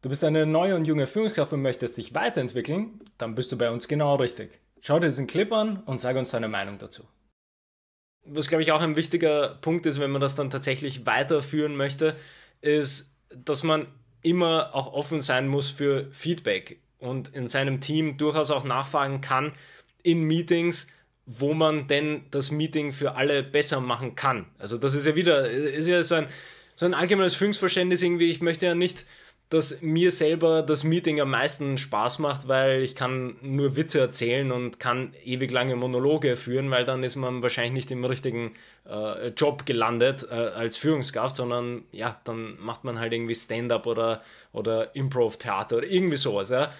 Du bist eine neue und junge Führungskraft und möchtest dich weiterentwickeln, dann bist du bei uns genau richtig. Schau dir diesen Clip an und sag uns deine Meinung dazu. Was, glaube ich, auch ein wichtiger Punkt ist, wenn man das dann tatsächlich weiterführen möchte, ist, dass man immer auch offen sein muss für Feedback und in seinem Team durchaus auch nachfragen kann in Meetings, wo man denn das Meeting für alle besser machen kann. Also das ist ja wieder, ist ja so ein, so ein allgemeines Führungsverständnis irgendwie, ich möchte ja nicht dass mir selber das Meeting am meisten Spaß macht, weil ich kann nur Witze erzählen und kann ewig lange Monologe führen, weil dann ist man wahrscheinlich nicht im richtigen äh, Job gelandet äh, als Führungskraft, sondern ja, dann macht man halt irgendwie Stand-up oder, oder Improv-Theater oder irgendwie sowas. Ja.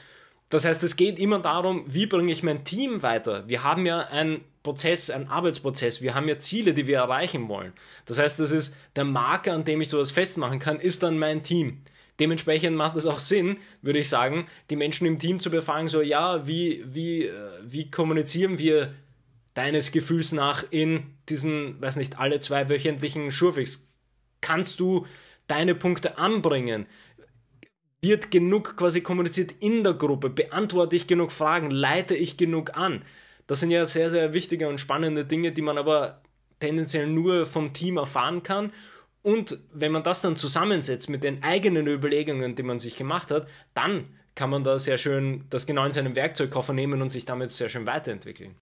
Das heißt, es geht immer darum, wie bringe ich mein Team weiter. Wir haben ja einen Prozess, einen Arbeitsprozess, wir haben ja Ziele, die wir erreichen wollen. Das heißt, das ist der Marker, an dem ich sowas festmachen kann, ist dann mein Team. Dementsprechend macht es auch Sinn, würde ich sagen, die Menschen im Team zu befragen, so ja, wie, wie, äh, wie kommunizieren wir deines Gefühls nach in diesen, weiß nicht, alle zwei wöchentlichen Schurfix? Kannst du deine Punkte anbringen? Wird genug quasi kommuniziert in der Gruppe? Beantworte ich genug Fragen? Leite ich genug an? Das sind ja sehr, sehr wichtige und spannende Dinge, die man aber tendenziell nur vom Team erfahren kann und wenn man das dann zusammensetzt mit den eigenen Überlegungen, die man sich gemacht hat, dann kann man da sehr schön das genau in seinem Werkzeugkoffer nehmen und sich damit sehr schön weiterentwickeln.